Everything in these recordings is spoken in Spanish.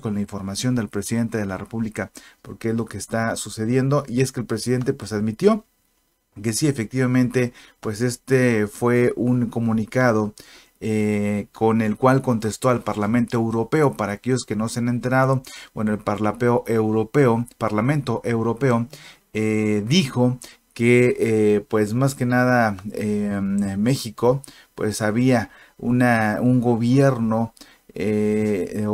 con la información del presidente de la República, porque es lo que está sucediendo y es que el presidente pues admitió que sí, efectivamente, pues este fue un comunicado eh, con el cual contestó al Parlamento Europeo. Para aquellos que no se han enterado, bueno, el Parlamento Europeo, Parlamento Europeo eh, dijo que eh, pues más que nada en México pues había una, un gobierno eh,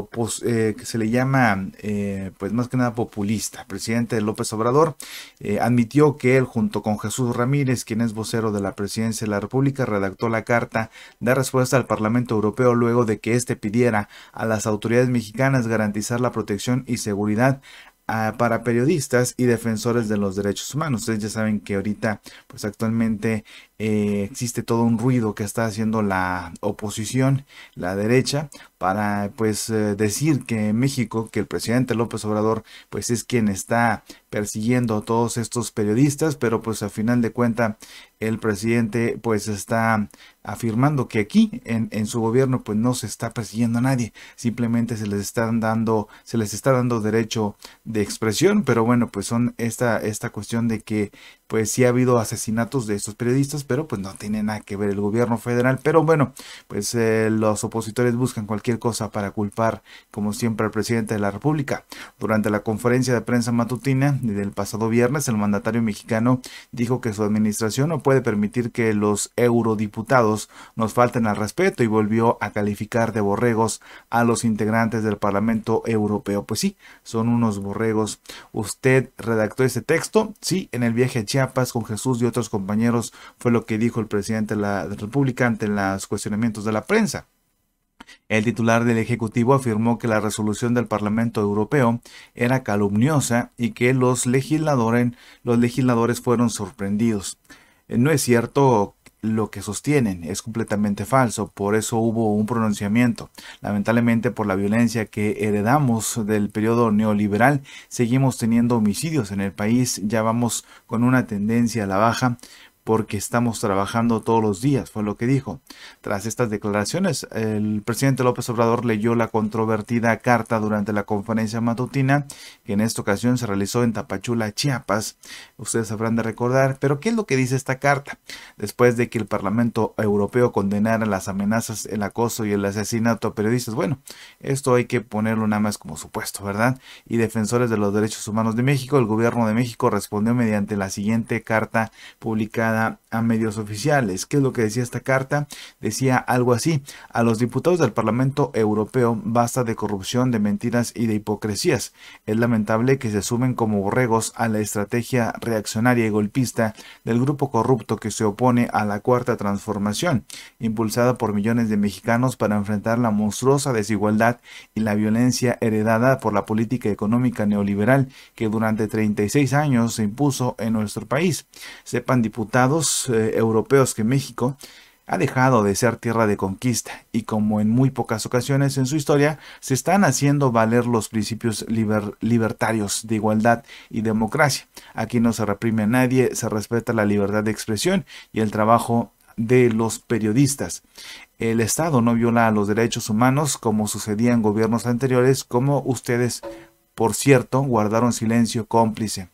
eh, que se le llama, eh, pues más que nada populista. presidente López Obrador eh, admitió que él, junto con Jesús Ramírez, quien es vocero de la presidencia de la República, redactó la carta de respuesta al Parlamento Europeo luego de que éste pidiera a las autoridades mexicanas garantizar la protección y seguridad ah, para periodistas y defensores de los derechos humanos. Ustedes ya saben que ahorita, pues actualmente existe todo un ruido que está haciendo la oposición, la derecha, para pues eh, decir que en México, que el presidente López Obrador pues es quien está persiguiendo a todos estos periodistas, pero pues a final de cuenta el presidente pues está afirmando que aquí en, en, su gobierno pues no se está persiguiendo a nadie, simplemente se les están dando, se les está dando derecho de expresión, pero bueno, pues son esta, esta cuestión de que pues sí ha habido asesinatos de estos periodistas, pero pues no tiene nada que ver el gobierno federal. Pero bueno, pues eh, los opositores buscan cualquier cosa para culpar, como siempre, al presidente de la República. Durante la conferencia de prensa matutina del pasado viernes, el mandatario mexicano dijo que su administración no puede permitir que los eurodiputados nos falten al respeto y volvió a calificar de borregos a los integrantes del Parlamento Europeo. Pues sí, son unos borregos. Usted redactó ese texto, sí, en el viaje a Chiapas con Jesús y otros compañeros, fue lo que dijo el presidente de la República ante los cuestionamientos de la prensa. El titular del Ejecutivo afirmó que la resolución del Parlamento Europeo era calumniosa y que los legisladores, los legisladores fueron sorprendidos. Eh, no es cierto lo que sostienen es completamente falso, por eso hubo un pronunciamiento. Lamentablemente por la violencia que heredamos del periodo neoliberal, seguimos teniendo homicidios en el país, ya vamos con una tendencia a la baja, porque estamos trabajando todos los días, fue lo que dijo. Tras estas declaraciones, el presidente López Obrador leyó la controvertida carta durante la conferencia matutina, que en esta ocasión se realizó en Tapachula, Chiapas. Ustedes sabrán de recordar, pero ¿qué es lo que dice esta carta? Después de que el Parlamento Europeo condenara las amenazas, el acoso y el asesinato a periodistas, bueno, esto hay que ponerlo nada más como supuesto, ¿verdad? Y defensores de los derechos humanos de México, el gobierno de México respondió mediante la siguiente carta publicada a medios oficiales. ¿Qué es lo que decía esta carta? Decía algo así, a los diputados del Parlamento Europeo basta de corrupción, de mentiras y de hipocresías. Es lamentable que se sumen como borregos a la estrategia reaccionaria y golpista del grupo corrupto que se opone a la cuarta transformación, impulsada por millones de mexicanos para enfrentar la monstruosa desigualdad y la violencia heredada por la política económica neoliberal que durante 36 años se impuso en nuestro país. Sepan diputados estados eh, europeos que México ha dejado de ser tierra de conquista y como en muy pocas ocasiones en su historia se están haciendo valer los principios libertarios de igualdad y democracia. Aquí no se reprime a nadie, se respeta la libertad de expresión y el trabajo de los periodistas. El Estado no viola los derechos humanos como sucedía en gobiernos anteriores, como ustedes, por cierto, guardaron silencio cómplice.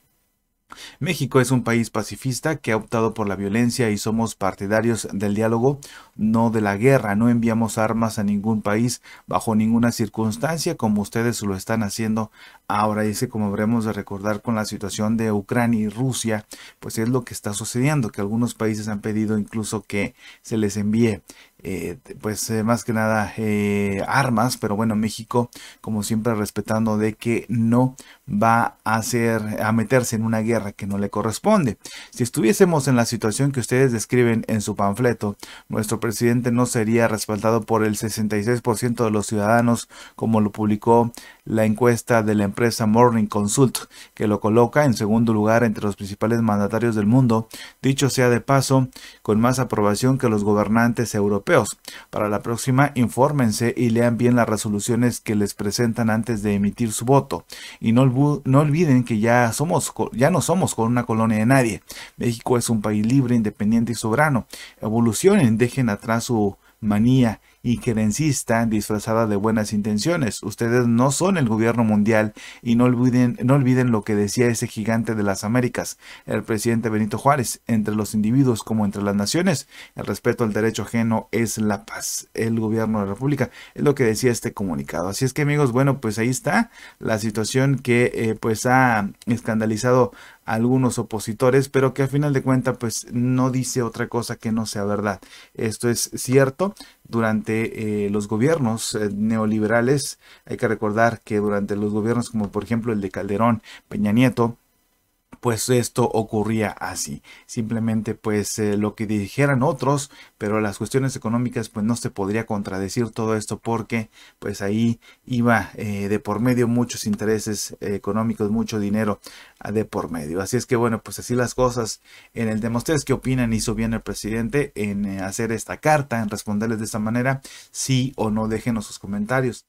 México es un país pacifista que ha optado por la violencia y somos partidarios del diálogo, no de la guerra. No enviamos armas a ningún país bajo ninguna circunstancia como ustedes lo están haciendo ahora. y Dice, como habremos de recordar con la situación de Ucrania y Rusia, pues es lo que está sucediendo, que algunos países han pedido incluso que se les envíe eh, pues eh, más que nada eh, armas, pero bueno, México como siempre respetando de que no va a hacer a meterse en una guerra que no le corresponde. Si estuviésemos en la situación que ustedes describen en su panfleto, nuestro presidente no sería respaldado por el 66% de los ciudadanos como lo publicó la encuesta de la empresa Morning Consult, que lo coloca en segundo lugar entre los principales mandatarios del mundo, dicho sea de paso, con más aprobación que los gobernantes europeos. Para la próxima, infórmense y lean bien las resoluciones que les presentan antes de emitir su voto. Y no, olviden que ya, somos, ya no somos con una colonia de nadie. México es un país libre, independiente y soberano. Evolucionen, dejen atrás su manía y gerencista disfrazada de buenas intenciones. Ustedes no son el gobierno mundial y no olviden, no olviden lo que decía ese gigante de las Américas, el presidente Benito Juárez, entre los individuos como entre las naciones, el respeto al derecho ajeno es la paz, el gobierno de la República, es lo que decía este comunicado. Así es que amigos, bueno, pues ahí está la situación que eh, pues ha escandalizado algunos opositores, pero que a final de cuentas pues no dice otra cosa que no sea verdad. Esto es cierto, durante eh, los gobiernos eh, neoliberales, hay que recordar que durante los gobiernos como por ejemplo el de Calderón, Peña Nieto, pues esto ocurría así. Simplemente pues eh, lo que dijeran otros, pero las cuestiones económicas pues no se podría contradecir todo esto porque pues ahí iba eh, de por medio muchos intereses económicos, mucho dinero ah, de por medio. Así es que bueno, pues así las cosas en el demostrar es qué opinan? ¿Hizo bien el presidente en eh, hacer esta carta, en responderles de esta manera? Sí o no, déjenos sus comentarios.